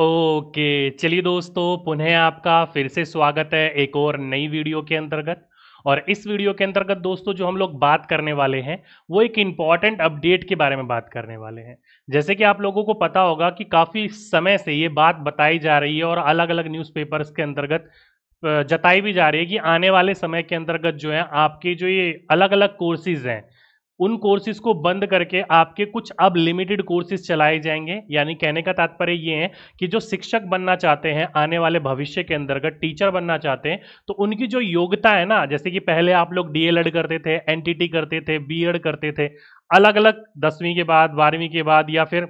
okay चलिए दोस्तों पुनः आपका फिर से स्वागत है एक और नई वीडियो के अंतर्गत और इस वीडियो के अंतर्गत दोस्तों जो हम लोग बात करने वाले हैं वो एक इम्पॉर्टेंट अपडेट के बारे में बात करने वाले हैं जैसे कि आप लोगों को पता होगा कि काफ़ी समय से ये बात बताई जा रही है और अलग अलग न्यूज़पेपर्स के अंतर्गत जताई भी जा रही है कि आने वाले समय के अंतर्गत जो है आपके जो ये अलग अलग कोर्सेज हैं उन कोर्सेज को बंद करके आपके कुछ अब लिमिटेड कोर्सेज चलाए जाएंगे यानी कहने का तात्पर्य ये है कि जो शिक्षक बनना चाहते हैं आने वाले भविष्य के अंतर्गत टीचर बनना चाहते हैं तो उनकी जो योग्यता है ना जैसे कि पहले आप लोग डीएलएड करते थे एनटीटी करते थे बीएड करते थे अलग अलग दसवीं के बाद बारहवीं के बाद या फिर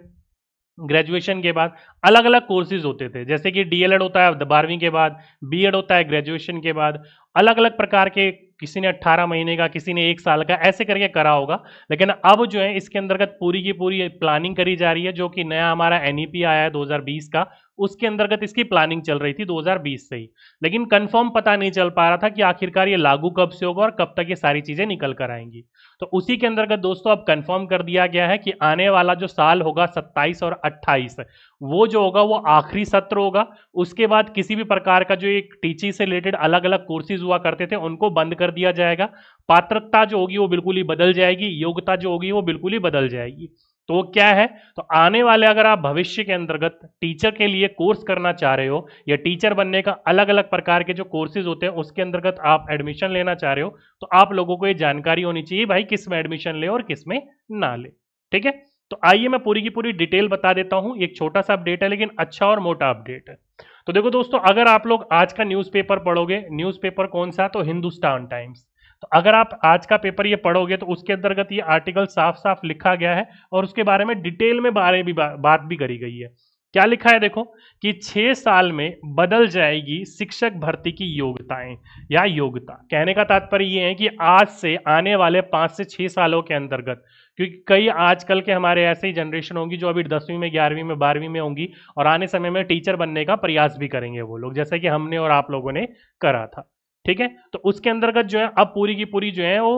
ग्रेजुएशन के बाद अलग अलग कोर्सेज होते थे जैसे कि डीएलएड होता है बारहवीं के बाद बीएड होता है ग्रेजुएशन के बाद अलग अलग प्रकार के किसी ने 18 महीने का किसी ने एक साल का ऐसे करके करा होगा लेकिन अब जो है इसके अंतर्गत पूरी की पूरी प्लानिंग करी जा रही है जो कि नया हमारा एन e आया है 2020 का उसके अंतर्गत इसकी प्लानिंग चल रही थी 2020 से ही लेकिन कंफर्म पता नहीं चल पा रहा था कि आखिरकार ये लागू कब से होगा और कब तक ये सारी चीज़ें निकल कर आएंगी तो उसी के अंतर्गत दोस्तों अब कंफर्म कर दिया गया है कि आने वाला जो साल होगा 27 और 28 वो जो होगा वो आखिरी सत्र होगा उसके बाद किसी भी प्रकार का जो एक टीचिंग से रिलेटेड अलग अलग कोर्सेज हुआ करते थे उनको बंद कर दिया जाएगा पात्रता जो होगी वो बिल्कुल ही बदल जाएगी योग्यता जो होगी वो बिल्कुल ही बदल जाएगी तो क्या है तो आने वाले अगर आप भविष्य के अंतर्गत टीचर के लिए कोर्स करना चाह रहे हो या टीचर बनने का अलग अलग प्रकार के जो कोर्सेज होते हैं उसके अंतर्गत आप एडमिशन लेना चाह रहे हो तो आप लोगों को ये जानकारी होनी चाहिए भाई किस में एडमिशन ले और किस में ना ले ठीक है तो आइए मैं पूरी की पूरी डिटेल बता देता हूं एक छोटा सा अपडेट है लेकिन अच्छा और मोटा अपडेट है तो देखो दोस्तों अगर आप लोग आज का न्यूज़पेपर पढ़ोगे न्यूज़पेपर कौन सा तो हिंदुस्तान टाइम्स तो अगर आप आज का पेपर ये पढ़ोगे तो उसके अंतर्गत ये आर्टिकल साफ साफ लिखा गया है और उसके बारे में डिटेल में बारे भी बा, बात भी करी गई है क्या लिखा है देखो कि छः साल में बदल जाएगी शिक्षक भर्ती की योग्यताएं या योग्यता कहने का तात्पर्य ये है कि आज से आने वाले पाँच से छः सालों के अंतर्गत क्योंकि कई आजकल के हमारे ऐसे ही जनरेशन होंगी जो अभी दसवीं में ग्यारहवीं में बारहवीं में होंगी और आने समय में टीचर बनने का प्रयास भी करेंगे वो लोग जैसे कि हमने और आप लोगों ने करा था ठीक है तो उसके अंतर्गत जो है अब पूरी की पूरी जो है वो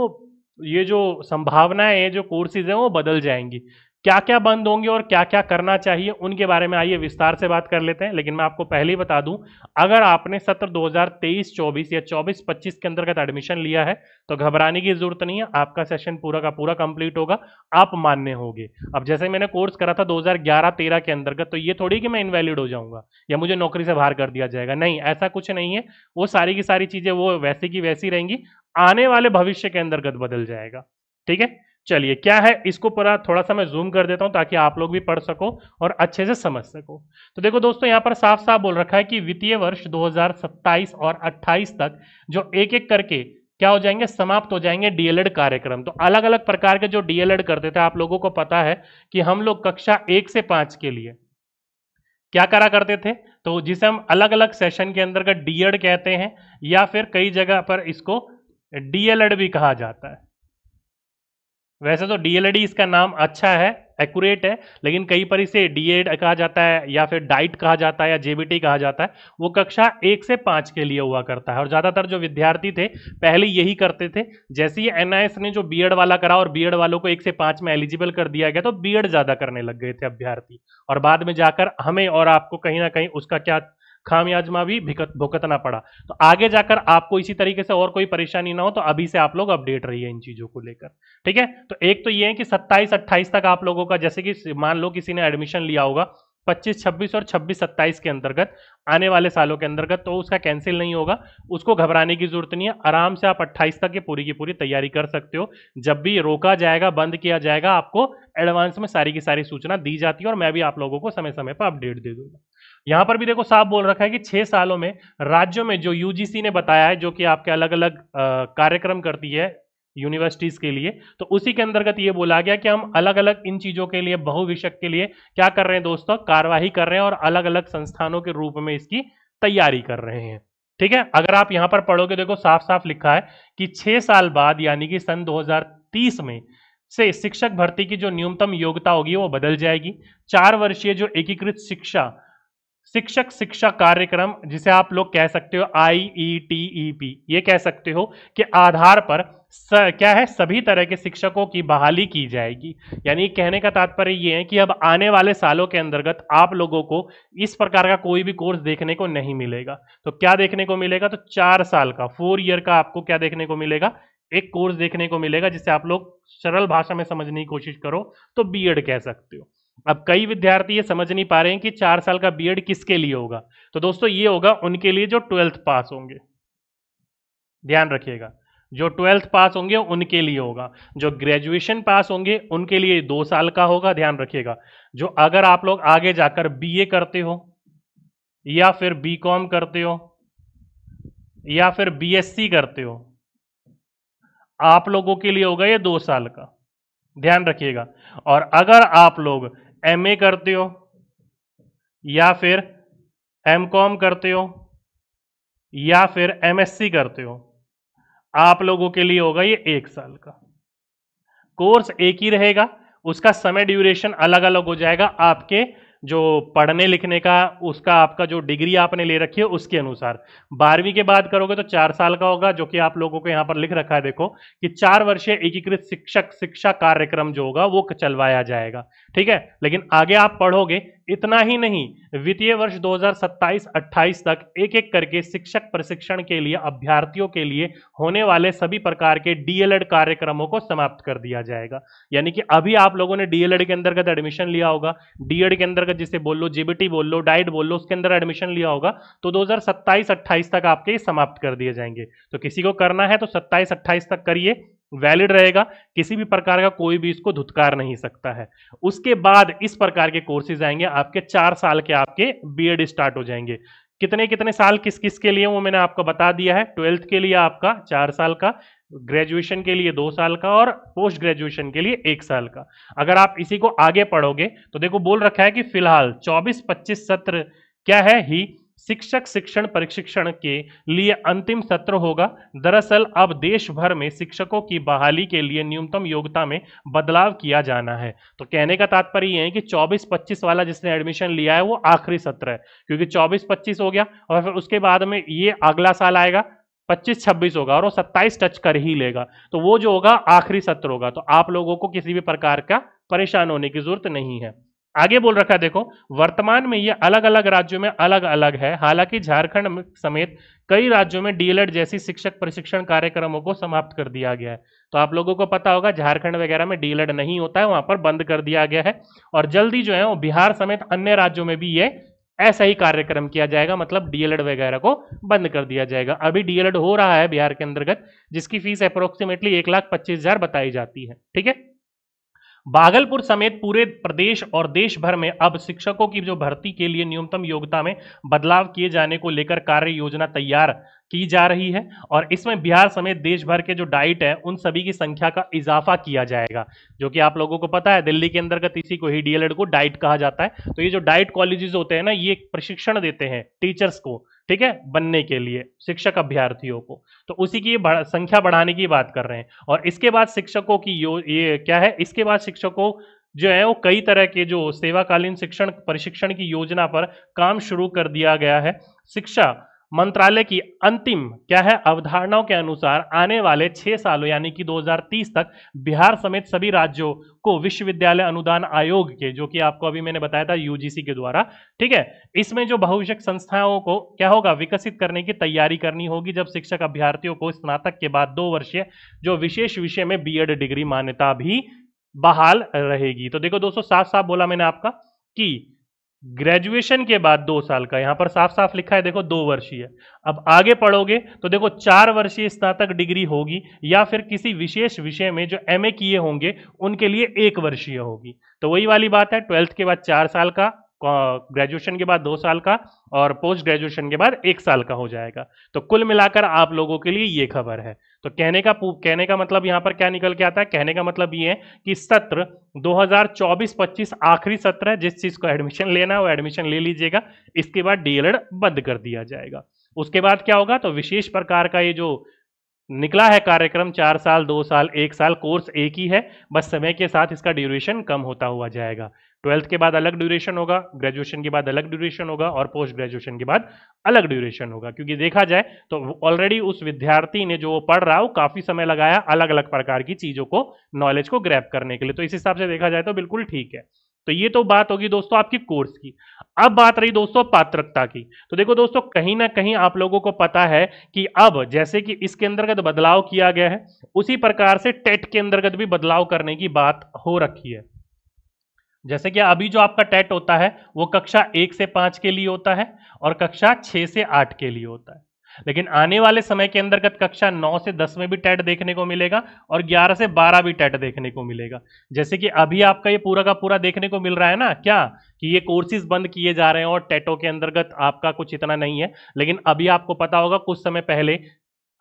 ये जो संभावनाएं जो कोर्सेज हैं वो बदल जाएंगी क्या क्या बंद होंगे और क्या क्या करना चाहिए उनके बारे में आइए विस्तार से बात कर लेते हैं लेकिन मैं आपको पहले ही बता दूं अगर आपने सत्र 2023-24 या 24-25 के अंतर्गत एडमिशन लिया है तो घबराने की जरूरत नहीं है आपका सेशन पूरा का पूरा कंप्लीट होगा आप मान्य होंगे अब जैसे मैंने कोर्स करा था दो हजार के अंतर्गत तो ये थोड़ी कि मैं इनवैलिड हो जाऊंगा या मुझे नौकरी से बाहर कर दिया जाएगा नहीं ऐसा कुछ नहीं है वो सारी की सारी चीजें वो वैसी की वैसी रहेंगी आने वाले भविष्य के अंतर्गत बदल जाएगा ठीक है चलिए क्या है इसको पूरा थोड़ा सा मैं जूम कर देता हूं ताकि आप लोग भी पढ़ सको और अच्छे से समझ सको तो देखो दोस्तों यहां पर साफ साफ बोल रखा है कि वित्तीय वर्ष 2027 और 28 तक जो एक एक करके क्या हो जाएंगे समाप्त हो जाएंगे डीएलएड कार्यक्रम तो अलग अलग प्रकार के जो डीएलएड करते थे आप लोगों को पता है कि हम लोग कक्षा एक से पांच के लिए क्या करा करते थे तो जिसे हम अलग अलग सेशन के अंतर्गत डीएड कहते हैं या फिर कई जगह पर इसको डीएलएड भी कहा जाता है वैसे तो डी इसका नाम अच्छा है एक्यूरेट है लेकिन कई पर इसे डीएड कहा जाता है या फिर डाइट कहा जाता है या जेबीटी कहा जाता है वो कक्षा एक से पाँच के लिए हुआ करता है और ज़्यादातर जो विद्यार्थी थे पहले यही करते थे जैसे ही एन ने जो बीएड वाला करा और बीएड वालों को एक से पाँच में एलिजिबल कर दिया गया तो बी ज़्यादा करने लग गए थे अभ्यर्थी और बाद में जाकर हमें और आपको कहीं ना कहीं उसका क्या खामियाजमा भी भुगतना पड़ा तो आगे जाकर आपको इसी तरीके से और कोई परेशानी ना हो तो अभी से आप लोग अपडेट रहिए इन चीज़ों को लेकर ठीक है तो एक तो ये है कि सत्ताईस अट्ठाईस तक आप लोगों का जैसे कि मान लो किसी ने एडमिशन लिया होगा पच्चीस छब्बीस और छब्बीस सत्ताईस के अंतर्गत आने वाले सालों के अंतर्गत तो उसका कैंसिल नहीं होगा उसको घबराने की जरूरत नहीं है आराम से आप 28 तक ये पूरी की पूरी तैयारी कर सकते हो जब भी रोका जाएगा बंद किया जाएगा आपको एडवांस में सारी की सारी सूचना दी जाती है और मैं भी आप लोगों को समय समय पर अपडेट दे दूंगा यहां पर भी देखो साफ बोल रखा है कि छह सालों में राज्यों में जो यूजीसी ने बताया है जो कि आपके अलग अलग कार्यक्रम करती है यूनिवर्सिटीज़ के लिए तो उसी के अंतर्गत ये बोला गया कि हम अलग अलग इन चीज़ों के लिए बहुविषय के लिए क्या कर रहे हैं दोस्तों कार्यवाही कर रहे हैं और अलग अलग संस्थानों के रूप में इसकी तैयारी कर रहे हैं ठीक है अगर आप यहां पर पढ़ोगे देखो साफ साफ लिखा है कि छह साल बाद यानी कि सन 2030 में से शिक्षक भर्ती की जो न्यूनतम योग्यता होगी वो बदल जाएगी चार वर्षीय जो एकीकृत शिक्षा शिक्षक शिक्षा कार्यक्रम जिसे आप लोग कह सकते हो आई ई टी ई पी ये कह सकते हो कि आधार पर स, क्या है सभी तरह के शिक्षकों की बहाली की जाएगी यानी कहने का तात्पर्य ये है कि अब आने वाले सालों के अंतर्गत आप लोगों को इस प्रकार का कोई भी कोर्स देखने को नहीं मिलेगा तो क्या देखने को मिलेगा तो चार साल का फोर ईयर का आपको क्या देखने को मिलेगा एक कोर्स देखने को मिलेगा जिसे आप लोग सरल भाषा में समझने की कोशिश करो तो बी कह सकते हो अब कई विद्यार्थी ये समझ नहीं पा रहे हैं कि चार साल का बीएड किसके लिए होगा तो दोस्तों ये होगा उनके लिए जो ट्वेल्थ पास होंगे ध्यान रखिएगा जो ट्वेल्थ पास होंगे उनके लिए होगा जो ग्रेजुएशन पास होंगे उनके लिए दो साल का होगा ध्यान रखिएगा जो अगर आप लोग आगे जाकर बी करते हो या फिर बी करते हो या फिर बी करते हो आप लोगों के लिए होगा ये दो साल का ध्यान रखिएगा और अगर आप लोग एमए करते हो या फिर एमकॉम करते हो या फिर एमएससी करते हो आप लोगों के लिए होगा ये एक साल का कोर्स एक ही रहेगा उसका समय ड्यूरेशन अलग अलग हो जाएगा आपके जो पढ़ने लिखने का उसका आपका जो डिग्री आपने ले रखी है उसके अनुसार बारहवीं के बाद करोगे तो चार साल का होगा जो कि आप लोगों को यहाँ पर लिख रखा है देखो कि चार वर्षीय एकीकृत शिक्षक शिक्षा कार्यक्रम जो होगा वो चलवाया जाएगा ठीक है लेकिन आगे आप पढ़ोगे इतना ही नहीं वित्तीय वर्ष 2027-28 तक एक एक करके शिक्षक प्रशिक्षण के लिए अभ्यर्थियों के लिए होने वाले सभी प्रकार के डीएलएड कार्यक्रमों को समाप्त कर दिया जाएगा यानी कि अभी आप लोगों ने डीएलएड के अंतर्गत एडमिशन लिया होगा डीएड के अंतर्गत जिसे बोल लो जीबीटी बोल लो डाइट बोल लो उसके अंदर एडमिशन लिया होगा तो दो हजार तक आपके समाप्त कर दिए जाएंगे तो किसी को करना है तो सत्ताईस अट्ठाईस तक करिए वैलिड रहेगा किसी भी प्रकार का कोई भी इसको धुतकार नहीं सकता है उसके बाद इस प्रकार के कोर्सेज आएंगे आपके चार साल के आपके बीएड स्टार्ट हो जाएंगे कितने कितने साल किस किस के लिए वो मैंने आपको बता दिया है ट्वेल्थ के लिए आपका चार साल का ग्रेजुएशन के लिए दो साल का और पोस्ट ग्रेजुएशन के लिए एक साल का अगर आप इसी को आगे पढ़ोगे तो देखो बोल रखा है कि फिलहाल 24-25 सत्र क्या है ही शिक्षक शिक्षण प्रशिक्षण के लिए अंतिम सत्र होगा दरअसल अब देश भर में शिक्षकों की बहाली के लिए न्यूनतम योग्यता में बदलाव किया जाना है तो कहने का तात्पर्य यह है कि 24-25 वाला जिसने एडमिशन लिया है वो आखिरी सत्र है क्योंकि 24-25 हो गया और फिर उसके बाद में ये अगला साल आएगा पच्चीस छब्बीस होगा और वो सत्ताईस टच कर ही लेगा तो वो जो होगा आखिरी सत्र होगा तो आप लोगों को किसी भी प्रकार का परेशान होने की जरूरत नहीं है आगे बोल रखा है देखो वर्तमान में ये अलग अलग राज्यों में अलग अलग है हालांकि झारखंड समेत कई राज्यों में डीएलएड जैसी शिक्षक प्रशिक्षण कार्यक्रमों को समाप्त कर दिया गया है तो आप लोगों को पता होगा झारखंड वगैरह में डीएलएड नहीं होता है वहां पर बंद कर दिया गया है और जल्दी जो है वो बिहार समेत अन्य राज्यों में भी ये ऐसा ही कार्यक्रम किया जाएगा मतलब डीएलएड वगैरह को बंद कर दिया जाएगा अभी डीएलएड हो रहा है बिहार के अंतर्गत जिसकी फीस अप्रोक्सीमेटली एक लाख पच्चीस हजार बताई जाती है ठीक है भागलपुर समेत पूरे प्रदेश और देश भर में अब शिक्षकों की जो भर्ती के लिए न्यूनतम योग्यता में बदलाव किए जाने को लेकर कार्य योजना तैयार की जा रही है और इसमें बिहार समेत देश भर के जो डाइट है उन सभी की संख्या का इजाफा किया जाएगा जो कि आप लोगों को पता है दिल्ली के अंतर्गत इसी को ही डीएलएड को डाइट कहा जाता है तो ये जो डाइट कॉलेजेस होते हैं ना ये प्रशिक्षण देते हैं टीचर्स को ठीक है बनने के लिए शिक्षक अभ्यर्थियों को तो उसी की बढ़, संख्या बढ़ाने की बात कर रहे हैं और इसके बाद शिक्षकों की यो ये क्या है इसके बाद शिक्षकों जो है वो कई तरह के जो सेवाकालीन शिक्षण प्रशिक्षण की योजना पर काम शुरू कर दिया गया है शिक्षा मंत्रालय की अंतिम क्या है अवधारणाओं के अनुसार आने वाले छह सालों यानी कि 2030 तक बिहार समेत सभी राज्यों को विश्वविद्यालय अनुदान आयोग के जो कि आपको अभी मैंने बताया था यूजीसी के द्वारा ठीक है इसमें जो बहुविषयक संस्थाओं को क्या होगा विकसित करने की तैयारी करनी होगी जब शिक्षक अभ्यर्थियों को स्नातक के बाद दो वर्षीय जो विशेष विषय में बी डिग्री मान्यता भी बहाल रहेगी तो देखो दोस्तों साफ साफ बोला मैंने आपका कि ग्रेजुएशन के बाद दो साल का यहां पर साफ साफ लिखा है देखो दो वर्षीय अब आगे पढ़ोगे तो देखो चार वर्षीय स्नातक डिग्री होगी या फिर किसी विशेष विषय में जो एमए किए होंगे उनके लिए एक वर्षीय होगी तो वही वाली बात है ट्वेल्थ के बाद चार साल का ग्रेजुएशन के बाद दो साल का और पोस्ट ग्रेजुएशन के बाद एक साल का हो जाएगा तो कुल मिलाकर आप लोगों के लिए ये खबर है तो कहने का कहने का मतलब यहाँ पर क्या निकल के आता है कहने का मतलब ये है कि सत्र 2024-25 आखिरी सत्र है जिस चीज़ को एडमिशन लेना है वो एडमिशन ले लीजिएगा इसके बाद डीएलएड बंद कर दिया जाएगा उसके बाद क्या होगा तो विशेष प्रकार का ये जो निकला है कार्यक्रम चार साल दो साल एक साल कोर्स एक ही है बस समय के साथ इसका ड्यूरेशन कम होता हुआ जाएगा ट्वेल्थ के बाद अलग ड्यूरेशन होगा ग्रेजुएशन के बाद अलग ड्यूरेशन होगा और पोस्ट ग्रेजुएशन के बाद अलग ड्यूरेशन होगा क्योंकि देखा जाए तो ऑलरेडी उस विद्यार्थी ने जो वो पढ़ रहा हो काफ़ी समय लगाया अलग अलग प्रकार की चीज़ों को नॉलेज को ग्रैप करने के लिए तो इस हिसाब से देखा जाए तो बिल्कुल ठीक है तो ये तो बात होगी दोस्तों आपकी कोर्स की अब बात रही दोस्तों पात्रता की तो देखो दोस्तों कहीं ना कहीं आप लोगों को पता है कि अब जैसे कि इसके अंतर्गत बदलाव किया गया है उसी प्रकार से टेट के अंतर्गत भी बदलाव करने की बात हो रखी है जैसे कि अभी जो आपका टेट होता है वो कक्षा एक से पांच के लिए होता है और कक्षा छह से आठ के लिए होता है लेकिन आने वाले समय के अंतर्गत कक्षा 9 से 10 में भी टेट देखने को मिलेगा और 11 से 12 भी टेट देखने को मिलेगा जैसे कि अभी आपका ये पूरा का पूरा देखने को मिल रहा है ना क्या कि ये कोर्सेज बंद किए जा रहे हैं और टेटो के अंतर्गत आपका कुछ इतना नहीं है लेकिन अभी आपको पता होगा कुछ समय पहले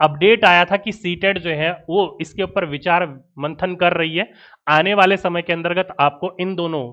अपडेट आया था कि सी e जो है वो इसके ऊपर विचार मंथन कर रही है आने वाले समय के अंतर्गत आपको इन दोनों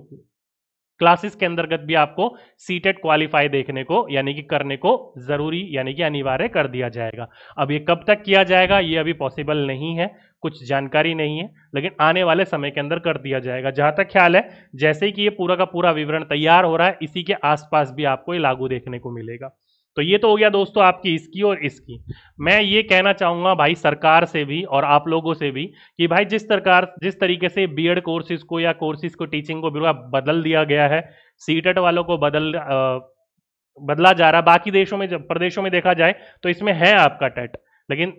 क्लासेस के अंतर्गत भी आपको सीटेट क्वालिफाई देखने को यानी कि करने को जरूरी यानी कि अनिवार्य कर दिया जाएगा अब ये कब तक किया जाएगा ये अभी पॉसिबल नहीं है कुछ जानकारी नहीं है लेकिन आने वाले समय के अंदर कर दिया जाएगा जहां तक ख्याल है जैसे कि ये पूरा का पूरा विवरण तैयार हो रहा है इसी के आसपास भी आपको ये लागू देखने को मिलेगा तो ये तो हो गया दोस्तों आपकी इसकी और इसकी मैं ये कहना चाहूँगा भाई सरकार से भी और आप लोगों से भी कि भाई जिस सरकार जिस तरीके से बीएड कोर्सेज को या कोर्सेज को टीचिंग को बिल्कुल बदल दिया गया है सीटेट वालों को बदल आ, बदला जा रहा बाकी देशों में प्रदेशों में देखा जाए तो इसमें है आपका टेट लेकिन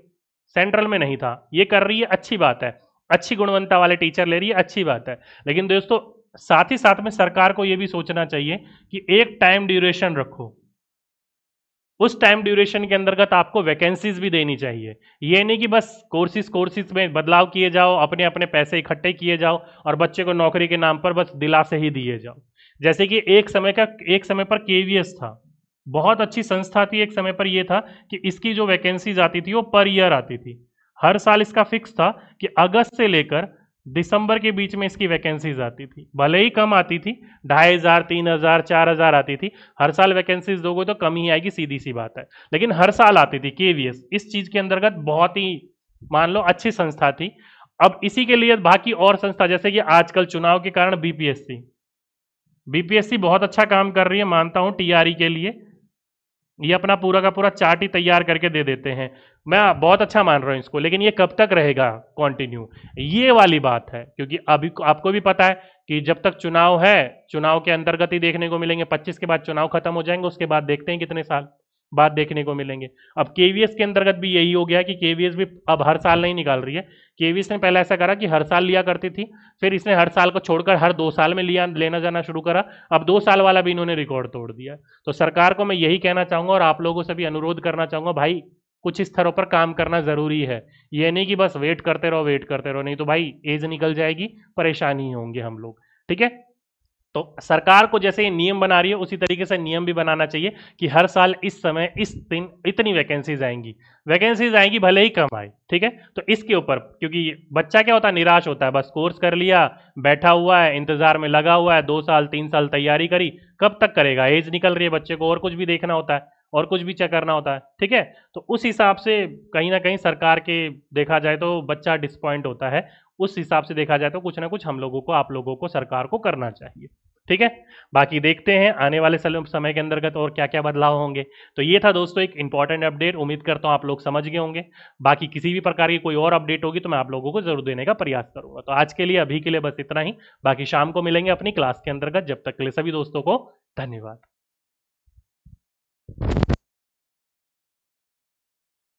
सेंट्रल में नहीं था ये कर रही है अच्छी बात है अच्छी गुणवत्ता वाले टीचर ले रही है अच्छी बात है लेकिन दोस्तों साथ ही साथ में सरकार को ये भी सोचना चाहिए कि एक टाइम ड्यूरेशन रखो उस टाइम ड्यूरेशन के अंतर्गत आपको वैकेंसीज भी देनी चाहिए ये नहीं कि बस कोर्सेज कोर्सेज में बदलाव किए जाओ अपने अपने पैसे इकट्ठे किए जाओ और बच्चे को नौकरी के नाम पर बस दिलासे ही दिए जाओ जैसे कि एक समय का एक समय पर के था बहुत अच्छी संस्था थी एक समय पर यह था कि इसकी जो वैकेंसीज आती थी वो पर ईयर आती थी हर साल इसका फिक्स था कि अगस्त से लेकर दिसंबर के बीच में इसकी वैकेंसीज आती थी भले ही कम आती थी ढाई हजार तीन हजार चार हजार आती थी हर साल वैकेंसीज दोगे तो कम ही आएगी सीधी सी बात है लेकिन हर साल आती थी केवीएस इस चीज के अंतर्गत बहुत ही मान लो अच्छी संस्था थी अब इसी के लिए बाकी और संस्था जैसे कि आजकल चुनाव के कारण बीपीएससी बीपीएससी बहुत अच्छा काम कर रही है मानता हूं टीआरई e के लिए ये अपना पूरा का पूरा चार्ट ही तैयार करके दे देते हैं मैं बहुत अच्छा मान रहा हूँ इसको लेकिन ये कब तक रहेगा कंटिन्यू ये वाली बात है क्योंकि अभी आपको भी पता है कि जब तक चुनाव है चुनाव के अंतर्गत ही देखने को मिलेंगे 25 के बाद चुनाव खत्म हो जाएंगे उसके बाद देखते हैं कितने साल बात देखने को मिलेंगे अब केवीएस के अंतर्गत भी यही हो गया कि केवीएस भी अब हर साल नहीं निकाल रही है केवीएस ने पहले ऐसा करा कि हर साल लिया करती थी फिर इसने हर साल को छोड़कर हर दो साल में लिया लेना जाना शुरू करा अब दो साल वाला भी इन्होंने रिकॉर्ड तोड़ दिया तो सरकार को मैं यही कहना चाहूँगा और आप लोगों से भी अनुरोध करना चाहूँगा भाई कुछ स्तरों पर काम करना ज़रूरी है ये नहीं कि बस वेट करते रहो वेट करते रहो नहीं तो भाई एज निकल जाएगी परेशानी होंगे हम लोग ठीक है तो सरकार को जैसे ये नियम बना रही है उसी तरीके से नियम भी बनाना चाहिए कि हर साल इस समय इस दिन इतनी वैकेंसीज आएंगी वैकेंसीज आएंगी भले ही कम आए ठीक है तो इसके ऊपर क्योंकि बच्चा क्या होता है निराश होता है बस कोर्स कर लिया बैठा हुआ है इंतजार में लगा हुआ है दो साल तीन साल तैयारी करी कब तक करेगा एज निकल रही है बच्चे को और कुछ भी देखना होता है और कुछ भी चेक करना होता है ठीक है तो उस हिसाब से कहीं ना कहीं सरकार के देखा जाए तो बच्चा डिसपॉइंट होता है उस हिसाब से देखा जाए तो कुछ ना कुछ हम लोगों को आप लोगों को सरकार को करना चाहिए ठीक है बाकी देखते हैं आने वाले समय के अंतर्गत और क्या क्या बदलाव होंगे तो ये था दोस्तों एक इंपॉर्टेंट अपडेट उम्मीद करता हूँ आप लोग समझ गए होंगे बाकी किसी भी प्रकार की कोई और अपडेट होगी तो मैं आप लोगों को जरूर देने का प्रयास करूंगा तो आज के लिए अभी के लिए बस इतना ही बाकी शाम को मिलेंगे अपनी क्लास के अंतर्गत जब तक के लिए सभी दोस्तों को धन्यवाद